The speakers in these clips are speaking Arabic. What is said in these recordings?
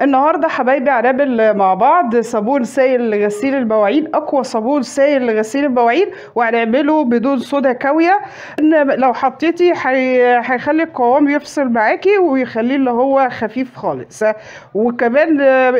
النهاردة حبايبي هنعمل مع بعض صابون سائل لغسيل البواعين أقوى صابون سائل لغسيل المواعين وهنعمله بدون صودا كاوية إن لو حطيتي هيخلي القوام يفصل معاكي ويخليه اللي هو خفيف خالص وكمان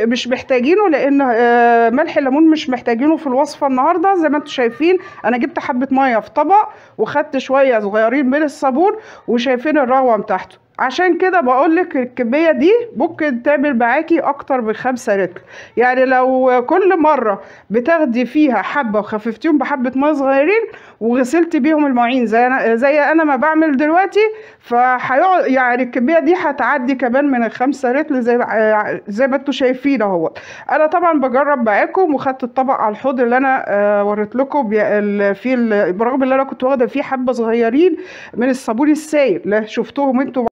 مش محتاجينه لأن آه، ملح الليمون مش محتاجينه في الوصفة النهاردة زي ما انتم شايفين أنا جبت حبة مية في طبق وخدت شوية صغيرين من الصابون وشايفين الرغوة بتاعته عشان كده بقولك الكمية دي ممكن تعمل معاكي اكتر من خمسة لتر يعني لو كل مرة بتاخدي فيها حبة وخففتيهم بحبة مية صغيرين وغسلتي بيهم المواعين زي أنا, زي انا ما بعمل دلوقتي فهيقعد يعني الكمية دي هتعدي كمان من الخمسة لتر زي زي ما انتوا شايفين اهو انا طبعا بجرب معاكم وخدت الطبق على الحوض اللي انا آه، وريت لكم فيه برغم اللي انا كنت واخده فيه حبة صغيرين من الصابون السائل لا شفتوهم انتوا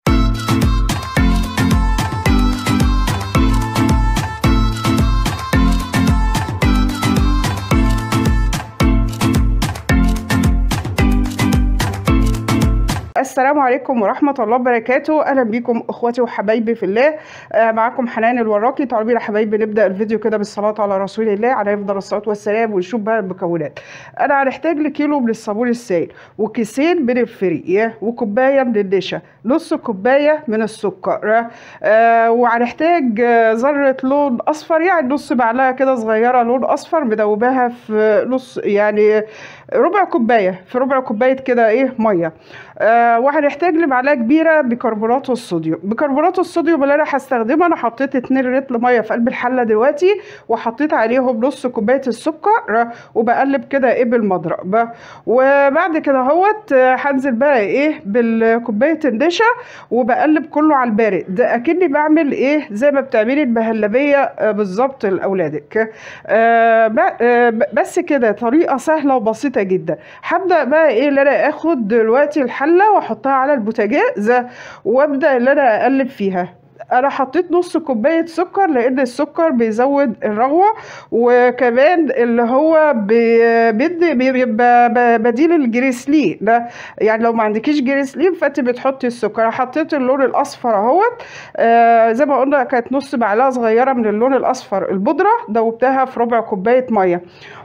السلام عليكم ورحمة الله وبركاته أهلا بيكم أخواتي وحبايبي في الله آه معاكم حنان الوراقي تعالوا بينا حبايبي نبدأ الفيديو كده بالصلاة على رسول الله عليه أفضل الصلاة والسلام ونشوف بقى المكونات أنا هنحتاج لكيلو من الصابون السائل وكيسين من الفريق وكوباية من النشا نص كوباية من السكر آه وهنحتاج آه، ذرة لون أصفر يعني نص معلقة كده صغيرة لون أصفر مدوباها في نص يعني ربع كوباية في ربع كوباية كده إيه مية آه وهنحتاج لمعلقه كبيره بيكربونات الصوديوم بيكربونات الصوديوم اللي انا هستخدمه انا حطيت 2 لتر ميه في قلب الحله دلوقتي وحطيت عليهم نص كوبايه السكر وبقلب كده ايه بالمضرب وبعد كده اهوت هنزل بقى ايه بالكوبايه النشا وبقلب كله على البارد اكني بعمل ايه زي ما بتعملي المهلبيه آه، بالظبط لاولادك آه، آه، بس كده طريقه سهله وبسيطه جدا هبدا بقى ايه اللي انا اخد دلوقتي الحله واحطها على البوتاجاز وابدا ان انا اقلب فيها انا حطيت نص كوبايه سكر لان السكر بيزود الرغوه وكمان اللي هو بيدي بيبقى بديل الجريسلين ده يعني لو ما عندكيش جريسلين فانت بتحطي السكر حطيت اللون الاصفر اهوت آه، زي ما قلنا كانت نص معلقه صغيره من اللون الاصفر البودره دوبتها في ربع كوبايه ميه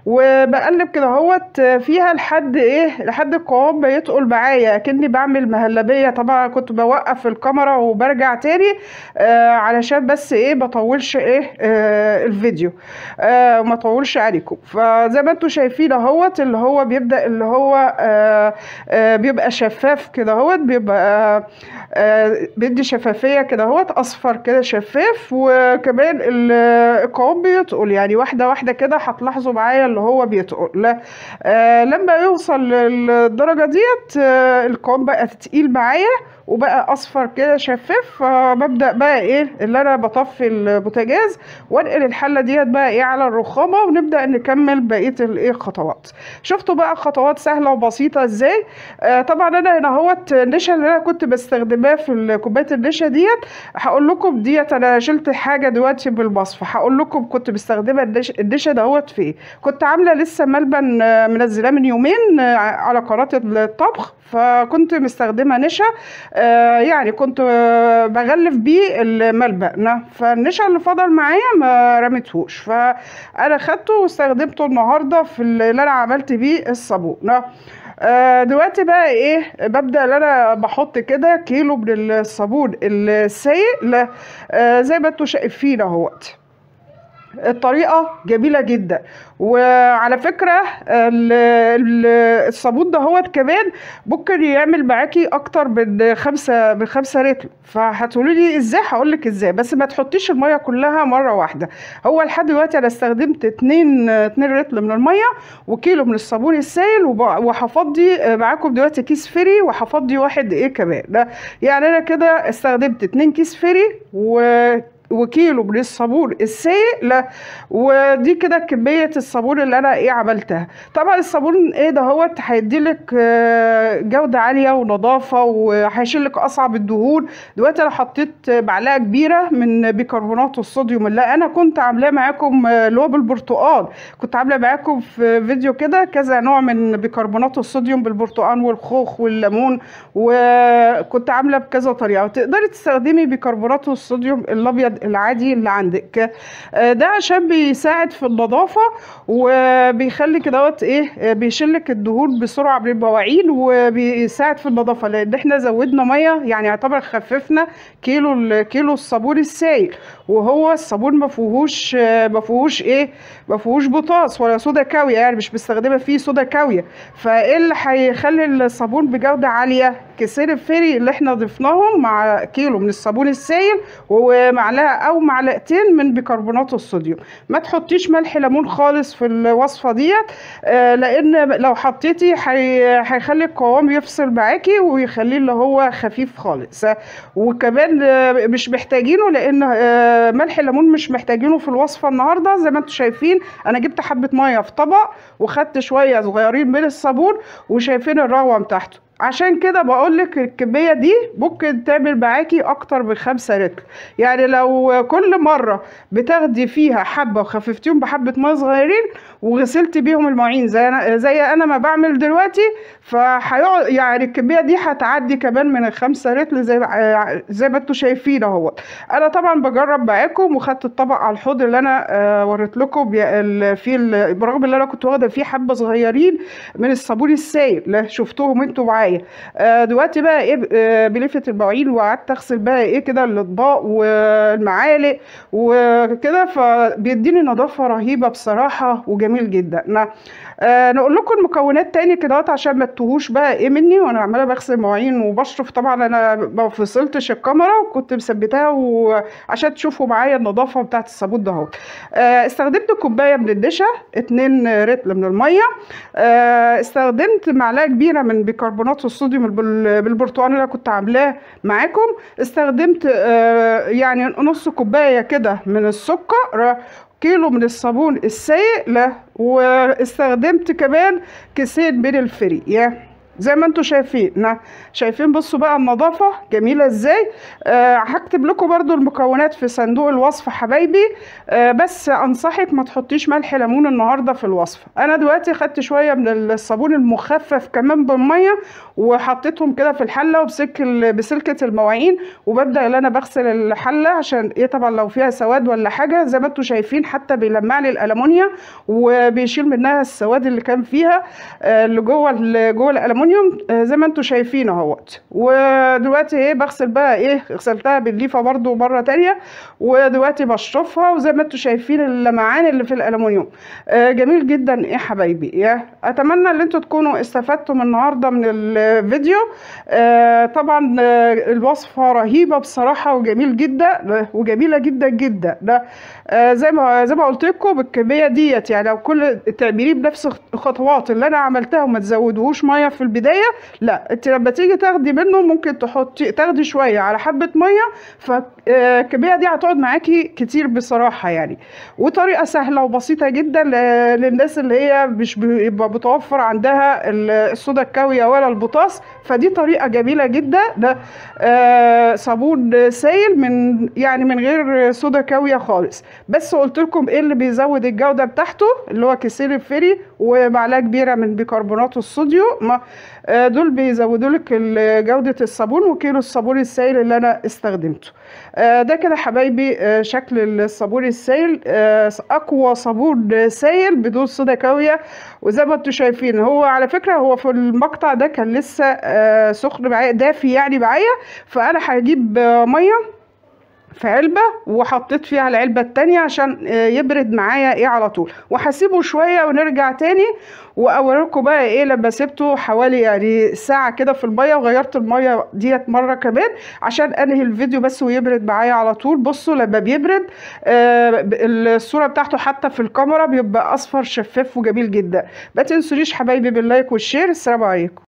وبقلب كده اهوت فيها لحد ايه لحد القوام بيتقل معايا كاني بعمل مهلبيه طبعا كنت بوقف الكاميرا وبرجع تاني آه علشان بس ايه بطولش ايه آه الفيديو آه ما طولش عليكم فزي ما انتم شايفين اهوت اللي هو بيبدا اللي هو آه آه بيبقى شفاف كده اهوت بيبقى آه آه بيدي شفافيه كده اهوت اصفر كده شفاف وكمان القوام بيتقل يعني واحده واحده كده هتلاحظوا معايا اللي هو بيتقل آه لما يوصل للدرجه ديت آه القوام بقى تقيل معايا وبقى اصفر كده شفاف فببدا بقى ايه اللي انا بطفي البوتاجاز وانقل الحله ديت بقى ايه على الرخامه ونبدا نكمل بقيه الايه خطوات شفتوا بقى خطوات سهله وبسيطه ازاي آه طبعا انا هنا اهوت النشا اللي انا كنت بستخدمها في كوبايه النشا ديت هقول لكم ديت انا شلت حاجه دلوقتي بالمصفى هقول لكم كنت بستخدمها النشا دهوت في إيه. كنت عامله لسه ملبن آه، منزلاه من يومين آه، على قناه الطبخ فكنت مستخدمه نشا آه، يعني كنت آه، بغلف بيه ده فالنشا اللي فضل معايا ما رميتهوش فانا خدته واستخدمته النهارده في اللي انا عملت بيه الصابون آه، دلوقتي بقى ايه ببدا ان انا بحط كده كيلو من الصابون السائل زي ما انتوا شايفين اهوت الطريقة جميلة جدا وعلى فكرة الصابون هو كمان ممكن يعمل معاكي أكتر من خمسة من خمسة رتم فهتقولي لي ازاي هقولك ازاي بس ما تحطيش المية كلها مرة واحدة هو لحد دلوقتي أنا استخدمت اتنين اتنين رتل من المية وكيلو من الصابون السائل وهفضي معاكم دلوقتي كيس فري وهفضي واحد ايه كمان ده يعني أنا كده استخدمت اتنين كيس فري و وكيلو من الصابون السائل ودي كده كمية الصابون اللي انا ايه عملتها طبعا الصابون ايه ده هو هيديلك آه، جودة عالية ونظافة وهيشيلك اصعب الدهون دلوقتي انا حطيت معلقة كبيرة من بيكربونات الصوديوم اللي انا كنت عاملاه معاكم آه، اللي هو بالبرتقال كنت عاملة معاكم في فيديو كده كذا نوع من بيكربونات الصوديوم بالبرتقال والخوخ والليمون وكنت عاملة بكذا طريقة تقدري تستخدمي بيكربونات الصوديوم الابيض العادي اللي عندك آه، ده عشان بيساعد في النظافه وبيخلي كدهوت ايه آه، بيشلك الدهون بسرعه من وبيساعد في النظافه لان احنا زودنا ميه يعني يعتبر خففنا كيلو كيلو الصابون السائل وهو الصابون ما فيهوش آه، ما فيهوش ايه ما فيهوش بطاس ولا صودا كاويه يعني مش مستخدمه فيه صودا كاويه فايه اللي هيخلي الصابون بجوده عاليه كسير الفري اللي احنا ضفناهم مع كيلو من الصابون السائل ومعلقه او معلقتين من بيكربونات الصوديوم ما تحطيش ملح ليمون خالص في الوصفه ديت آه، لان لو حطيتي هيخلي القوام يفصل معاكي ويخليه اللي هو خفيف خالص وكمان آه، مش محتاجينه لان آه، ملح الليمون مش محتاجينه في الوصفه النهارده زي ما انتم شايفين انا جبت حبه ميه في طبق وخدت شويه صغيرين من الصابون وشايفين الرغوه بتاعته عشان كده بقولك الكمية دي ممكن تعمل معاكي أكتر من خمسة لتر يعني لو كل مرة بتاخدي فيها حبة وخففتيهم بحبة مية صغيرين وغسلتي بيهم المواعين زي أنا, زي أنا ما بعمل دلوقتي فهيقعد يعني الكمية دي هتعدي كمان من الخمسة لتر زي زي ما انتوا شايفين اهوت أنا طبعا بجرب معاكم وخدت الطبق على الحوض اللي أنا آه، وريت لكم فيه برغم اللي أنا كنت واخدة فيه حبة صغيرين من الصابون السائل لا شفتوهم انتوا معايا شويه آه، دلوقتي بقى ايه آه بلفه وقعدت اغسل بقى ايه كده الاطباق والمعالق وكده فبيديني نظافه رهيبه بصراحه وجميل جدا انا آه، نقول لكم المكونات تاني كده عشان ما تتوهوش بقى ايه مني وانا عماله بغسل مواعين وبشرف طبعا انا ما فصلتش الكاميرا وكنت مثبتاها وعشان تشوفوا معايا النظافه بتاعه الصابون ده آه، استخدمت كوبايه من الدشة اتنين رتل من الميه استخدمت معلقه كبيره من بيكربونات بيكربونات الصوديوم بالبرتقال اللي انا كنت عاملاه معاكم استخدمت آه، يعني نص كوبايه كده من السكر كيلو من الصابون السائل واستخدمت كمان كيسين من الفريق زي ما انتم شايفين شايفين بصوا بقى النظافة جميلة ازاي آه هكتب لكم برضو المكونات في صندوق الوصف حبايبي آه بس انصحك ما تحطيش ملح ليمون النهاردة في الوصفة انا دلوقتي خدت شوية من الصابون المخفف كمان بالمية وحطيتهم كده في الحلة وبسلك بسلكة المواعين وببدأ ان انا بغسل الحلة عشان ايه طبعا لو فيها سواد ولا حاجة زي ما انتم شايفين حتى بيلمع لي الالمونيا وبيشيل منها السواد اللي كان فيها آه اللي جوه جوه الالمونيا الالومنيوم آه، زي ما انتم شايفين اهوت ودلوقتي ايه بغسل بقى ايه غسلتها بالليفه برده مره تانية ودلوقتي بشطفها وزي ما انتم شايفين اللمعان اللي في الالومنيوم آه، جميل جدا ايه حبايبي يا اتمنى ان انتم تكونوا استفدتوا من النهارده من الفيديو آه، طبعا الوصفه رهيبه بصراحه وجميل جدا وجميله جدا جدا ده زي ما زي ما قلت لكم بالكميه ديت يعني لو كل تعمليه بنفس الخطوات اللي انا عملتها وما تزودوش ميه في البيت البدايه لا انت لما تيجي تاخدي منه ممكن تحطي تاخدي شويه على حبه ميه فالكميه آه، دي هتقعد معاكي كتير بصراحه يعني وطريقه سهله وبسيطه جدا للناس اللي هي مش بيبقى متوفر عندها الصودا الكاويه ولا البطاس فدي طريقه جميله جدا ده آه، صابون سائل من يعني من غير صودا كاويه خالص بس قلت لكم ايه اللي بيزود الجوده بتاعته اللي هو كسير الفري ومعلقه كبيره من بيكربونات الصوديوم آه، دول بيزودوا لك جوده الصابون وكيلو الصابون السائل اللي انا استخدمته آه، ده كده حبايبي آه، شكل الصابون السائل اقوى صابون سائل بدون صودا كاويه وزي ما انتم شايفين هو على فكره هو في المقطع ده كان لسه سخن معايا دافي يعني معايا فانا هجيب ميه في علبة وحطيت فيها العلبة التانية عشان آه، يبرد معايا ايه على طول وهسيبه شوية ونرجع تاني واوريكم بقى ايه لما سبته حوالي يعني ساعة كده في المية وغيرت المية ديت مرة كمان عشان انهي الفيديو بس ويبرد معايا على طول بصوا لما بيبرد آه الصورة بتاعته حتى في الكاميرا بيبقى اصفر شفاف وجميل جدا ما تنسوليش حبايبي باللايك والشير السلام عليكم